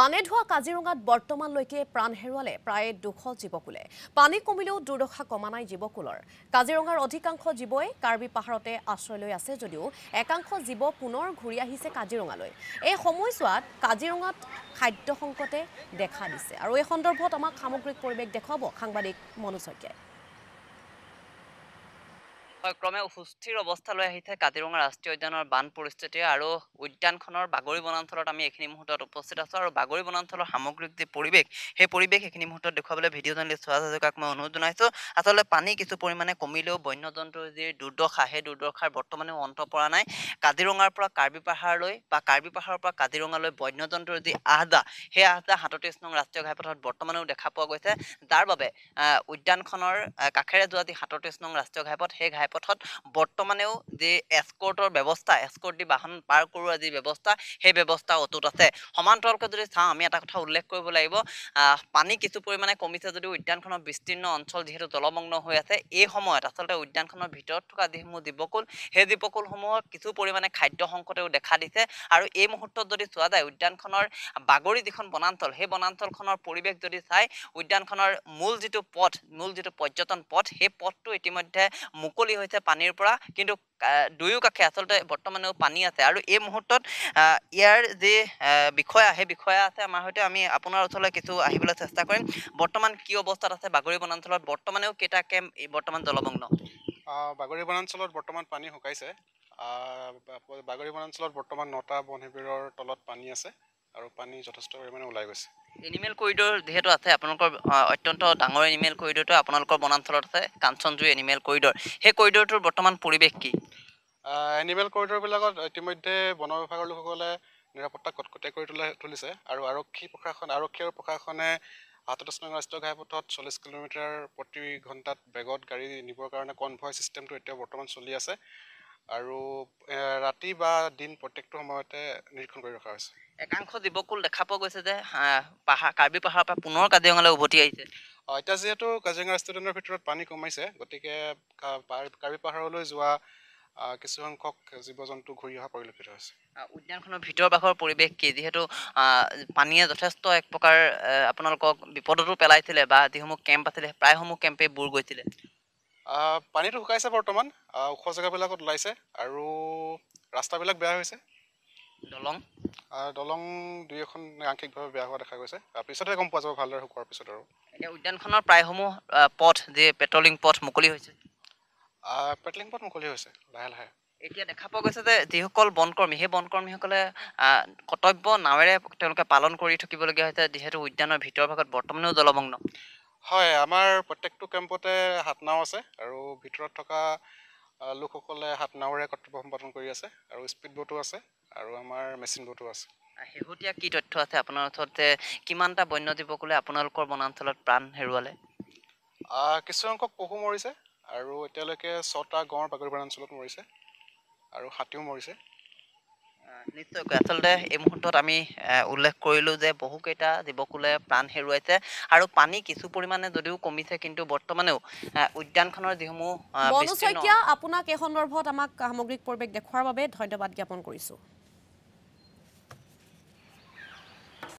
বানে ধোৱা কাজিৰঙাত বৰ্তমানলৈকে প্ৰাণ হেৰুৱালে প্ৰায় দুশ যুৱকুলে পানী কমিলেও দুৰ্দশা কমা নাই যুৱকুলৰ কাজিৰঙাৰ অধিকাংশ জীৱই কাৰ্বি পাহাৰতে আশ্ৰয় লৈ আছে যদিও একাংশ জীৱ পুনৰ ঘূৰি আহিছে কাজিৰঙালৈ এই সময়ছোৱাত কাজিৰঙাত খাদ্য সংকটে দেখা দিছে আৰু এই সন্দৰ্ভত আমাক সামগ্ৰিক পৰিৱেশ দেখুৱাব সাংবাদিক মনোজ শইকীয়াই হয় ক্ৰমে সুস্থিৰ অৱস্থা লৈ আহিছে কাজিৰঙা ৰাষ্ট্ৰীয় উদ্যানৰ বান পৰিস্থিতি আৰু উদ্যানখনৰ বাগৰি বনাঞ্চলত আমি এইখিনি মুহূৰ্তত উপস্থিত আছোঁ আৰু বাগৰি বনাঞ্চলৰ সামগ্ৰিক যি পৰিৱেশ সেই পৰিৱেশ এইখিনি মুহূৰ্তত দেখুৱাবলৈ ভিডিঅ' ভিডিঅ'জন চোৱা যোগাক মই অনুৰোধ জনাইছোঁ আচলতে পানী কিছু পৰিমাণে কমিলেও বন্য জন্তুৰ যি দুৰ্দশা সেই দুৰ্দশাৰ বৰ্তমানেও অন্ত পৰা নাই কাজিৰঙাৰ পৰা কাৰ্বি পাহাৰলৈ বা কাৰ্বি পাহাৰৰ পৰা কাজিৰঙালৈ বন্য জন্তুৰ যি আহ যাহ সেই আহ যাহ সাতত্ৰিছ নং ৰাষ্ট্ৰীয় ঘাইপথত বৰ্তমানেও দেখা পোৱা গৈছে যাৰ বাবে উদ্যানখনৰ কাষেৰে যোৱা যি সাতত্ৰিছ নং ৰাষ্ট্ৰীয় ঘাইপথ সেই ঘাইপথ পথত বৰ্তমানেও যি এস্কৰ্টৰ ব্যৱস্থা এস্কৰ্ট দি বাহন পাৰ কৰোৱা যি ব্যৱস্থা সেই ব্যৱস্থা অটুট আছে সমান্তৰালকৈ যদি চাওঁ আমি এটা কথা উল্লেখ কৰিব লাগিব পানী কিছু পৰিমাণে কমিছে যদিও উদ্যানখনৰ বিস্তীৰ্ণ অঞ্চল যিহেতু জলমগ্ন হৈ আছে এই সময়ত আচলতে উদ্যানখনৰ ভিতৰত থকা যিসমূহ দ্বীপকুল সেই দ্বীপকুলসমূহৰ কিছু পৰিমাণে খাদ্য সংকটেও দেখা দিছে আৰু এই মুহূৰ্তত যদি চোৱা যায় উদ্যানখনৰ বাগৰি যিখন বনাঞ্চল সেই বনাঞ্চলখনৰ পৰিৱেশ যদি চাই উদ্যানখনৰ মূল যিটো পথ মূল যিটো পৰ্যটন পথ সেই পথটো ইতিমধ্যে মুকলি হৈছে পানীৰ পৰা কিন্তু দুয়ো কাষে আচলতে বৰ্তমানেও পানী আছে আৰু এই মুহূৰ্তত ইয়াৰ যি বিষয়া সেই বিষয়া আছে আমাৰ সৈতে আমি আপোনাৰ ওচৰলৈ কিছু আহিবলৈ চেষ্টা কৰিম বৰ্তমান কি অৱস্থাত আছে বাগৰি বনাঞ্চলত বৰ্তমানেও কেইটা কেম্প বৰ্তমান জলমগ্ন বাগৰি বনাঞ্চলত বৰ্তমান পানী শুকাইছে বাগৰি বনাঞ্চলত বৰ্তমান নটা বন শিবিৰৰ তলত পানী আছে আৰু পানী যথেষ্ট পৰিমাণে ওলাই গৈছে এনিমেল কৰিডৰ যিহেতু আছে আপোনালোকৰ অত্যন্ত ডাঙৰ এনিমেল কৰিডৰটো আপোনালোকৰ বনাঞ্চলত আছে কাঞ্চনজুৰি এনিমেল কৰিডৰ সেই কৰিডৰটোৰ বৰ্তমান পৰিৱেশ কি এনিমেল কৰিডৰবিলাকত ইতিমধ্যে বন বিভাগৰ লোকসকলে নিৰাপত্তা কটকটীয়া কৰি তোলা তুলিছে আৰু আৰক্ষী প্ৰশাসন আৰক্ষী আৰু প্ৰশাসনে আঠত্ৰিছ নং ৰাষ্ট্ৰীয় ঘাইপথত চল্লিছ কিলোমিটাৰ প্ৰতি ঘণ্টাত বেগত গাড়ী নিবৰ কাৰণে কনভয় ছিষ্টেমটো এতিয়া বৰ্তমান চলি আছে আৰু ৰাতি বা দিন প্ৰত্যেকটো সময়তে নিৰীক্ষণ কৰি ৰখা হৈছে একাংশ যুৱকুল দেখা পোৱা গৈছে যে পাহাৰ কাৰ্বি পাহাৰৰ পৰা পুনৰ কাজিৰঙালৈ উভতি আহিছে এতিয়া যিহেতু কাজিৰঙা ষ্টুডেণ্টৰ ভিতৰত পানী কমাইছে গতিকে কাৰ্বি পাহাৰলৈ যোৱা কিছুসংখ্যক জীৱ জন্তু ঘূৰি অহা পৰিলক্ষিত হৈছে উদ্যানখনৰ ভিতৰ বাখৰ পৰিৱেশ কি যিহেতু পানীয়ে যথেষ্ট এক প্ৰকাৰ আপোনালোকক বিপদতো পেলাইছিলে বা যিসমূহ কেম্প আছিলে প্ৰায়সমূহ কেম্পেই বুৰ গৈছিলে পানীটো শুকাইছে বৰ্তমান ওখ জেগাবিলাকত ওলাইছে আৰু ৰাস্তাবিলাক বেয়া হৈছে দলং দলং দুই এখন আংশিকভাৱে বেয়া হোৱা দেখা গৈছে পিছতে গম পোৱা যাব ভালদৰে শুকোৱাৰ পিছত আৰু উদ্যানখনৰ প্ৰায়সমূহ পথ যি পেট্ৰলিং পথ মুকলি হৈছে পেট্ৰলিং পথ মুকলি হৈছে লাহে লাহে এতিয়া দেখা পোৱা গৈছে যে যিসকল বনকৰ্মী সেই বনকৰ্মীসকলে কৰ্তব্য নাৱেৰে তেওঁলোকে পালন কৰি থাকিবলগীয়া হৈছে যিহেতু উদ্যানৰ ভিতৰৰ ভাগত বৰ্তমানেও জলমগ্ন হয় আমাৰ প্ৰত্যেকটো কেম্পতে হাত নাও আছে আৰু ভিতৰত থকা লোকসকলে হাত নাওৰে কৰ্তব্য সম্পাদন কৰি আছে আৰু স্পীড বটো আছে আৰু আমাৰ মেচিন বটো আছে শেহতীয়া কি তথ্য আছে আপোনাৰ ওচৰত যে কিমানটা বন্যজীৱকলৈ আপোনালোকৰ বনাঞ্চলত প্ৰাণ হেৰুৱালে কিছু অংশক পশু মৰিছে আৰু এতিয়ালৈকে ছটা গঁড় বাগৰি বনাঞ্চলত মৰিছে আৰু হাতীও মৰিছে নিশ্চয়কৈ আচলতে এই মুহূৰ্তত আমি উল্লেখ কৰিলোঁ যে বহুকেইটা যুৱকুলে প্ৰাণ হেৰুৱাইছে আৰু পানী কিছু পৰিমাণে যদিও কমিছে কিন্তু বৰ্তমানেও উদ্যানখনৰ যিসমূহ আপোনাক এই সন্দৰ্ভত আমাক সামগ্ৰিক পৰিৱেশ দেখুৱাৰ বাবে ধন্যবাদ জ্ঞাপন কৰিছোঁ